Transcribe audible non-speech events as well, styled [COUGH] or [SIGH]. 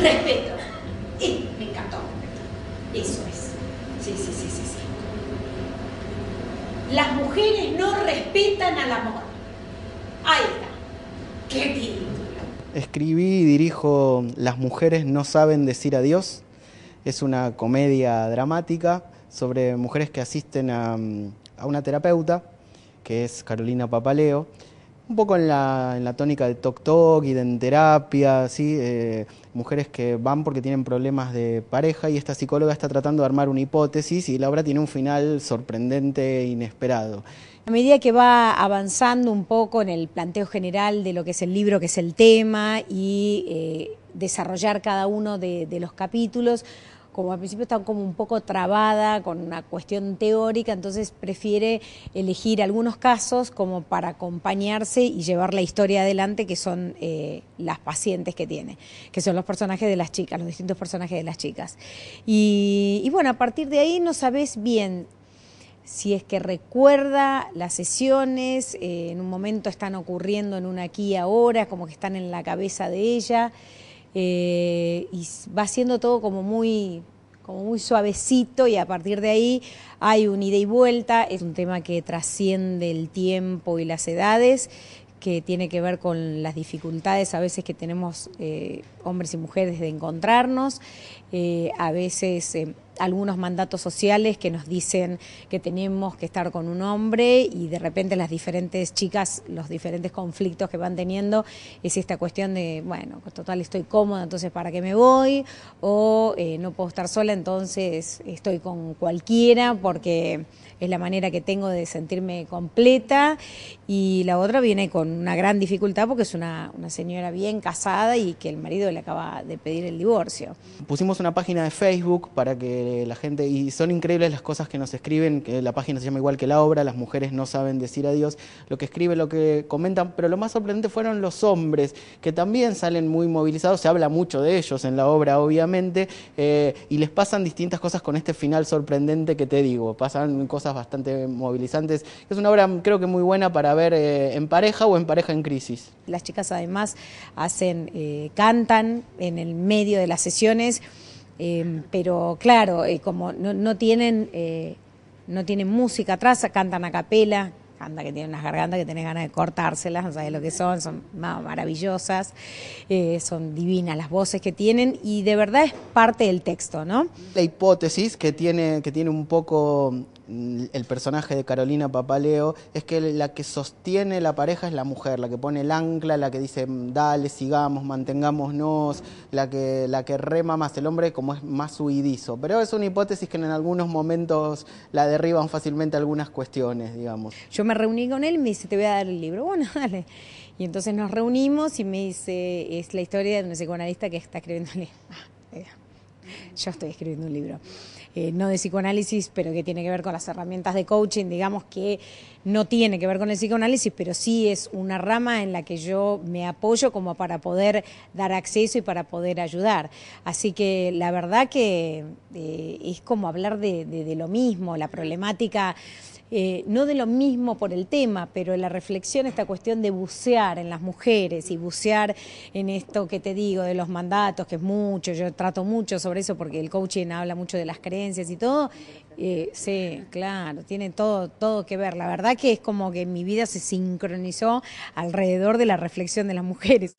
respeto. Y me encantó. Eso es. Sí, sí, sí, sí, sí. Las mujeres no respetan al amor. Ahí está. Qué título. Escribí y dirijo Las mujeres no saben decir adiós. Es una comedia dramática sobre mujeres que asisten a mm, una terapeuta, que es Carolina Papaleo un poco en la, tónica de Tok Tok y de terapia, ¿sí? Eh, mujeres que van porque tienen problemas de pareja y esta psicóloga está tratando de armar una hipótesis y la obra tiene un final sorprendente e inesperado. A medida que va avanzando un poco en el planteo general de lo que es el libro, que es el tema, y eh, desarrollar cada uno de los capítulos, como al principio está como un poco trabada con una cuestión teórica, entonces prefiere elegir algunos casos como para acompañarse y llevar la historia adelante, que son eh, las pacientes que tiene, que son los personajes de las chicas, los distintos personajes de las chicas. Y, bueno, a partir de ahí no sabes bien si es que recuerda las sesiones, eh, en un momento están ocurriendo en una aquí y ahora, como que están en la cabeza de ella. Eh, y va siendo todo como muy, como muy suavecito y a partir de ahí hay un ida y vuelta, es un tema que trasciende el tiempo y las edades, que tiene que ver con las dificultades a veces que tenemos eh, hombres y mujeres de encontrarnos, eh, a veces em, algunos mandatos sociales que nos dicen que tenemos que estar con un hombre y de repente las diferentes chicas, los diferentes conflictos que van teniendo es esta cuestión de, bueno, pues total estoy cómoda, entonces ¿para qué me voy? O eh, no puedo estar sola, entonces estoy con cualquiera porque es la manera que tengo de sentirme completa. Y la otra viene con una gran dificultad porque es una, una señora bien casada y que el marido le acaba de pedir el divorcio. Pusimos una página de Facebook para que eh, la gente, y son increíbles las cosas que nos escriben, que la página se llama igual que la obra, las mujeres no saben decir adiós, lo que escriben, lo que comentan, pero lo más sorprendente fueron los hombres, que también salen muy movilizados, se habla mucho de ellos en la obra, obviamente, eh, y les pasan distintas cosas con este final sorprendente que te digo, pasan cosas bastante movilizantes, es una obra creo que muy buena para ver eh, en pareja o en pareja en crisis. Las chicas además hacen, cantan en el medio de las sesiones, Em, pero claro, eh, como no, tienen eh, no tienen música atrás, cantan a capela, anda que tienen unas gargantas que tienen ganas de cortárselas, no sabes lo que son, son maravillosas, eh, son divinas las voces que tienen y de verdad es parte del texto, ¿no? La hipótesis que tiene, que tiene un poco Mm, el personaje de Carolina Papaleo es que la que sostiene la pareja es la mujer, la que pone el ancla, la que dice mm, dale, sigamos, mantengámonos, la que, la que rema más el hombre como es más huidizo. Pero es una hipótesis que en algunos momentos la derriban fácilmente algunas cuestiones, digamos. Yo me reuní con él y me dice, te voy a dar el libro. [LAUGHS] Bueno, dale. Y entonces nos reunimos y me dice, es la historia de un psicoanalista que está escribiendo [LAUGHS] ah, yo estoy escribiendo un libro, eh, no de psicoanálisis, pero que tiene que ver con las herramientas de coaching, digamos que no tiene que ver con el psicoanálisis, pero sí es una rama en la que yo me apoyo como para poder dar acceso y para poder ayudar. Así que la verdad que eh, es como hablar de, lo mismo, la problemática... Eh, no de lo mismo por el tema, pero la reflexión, esta cuestión de bucear en las mujeres y bucear en esto que te digo de los mandatos, que es mucho, yo trato mucho sobre eso, porque el coaching habla mucho de las creencias y todo. Eh, sí, claro, tiene todo, todo que ver. La verdad que es como que mi vida se sincronizó alrededor de la reflexión de las mujeres.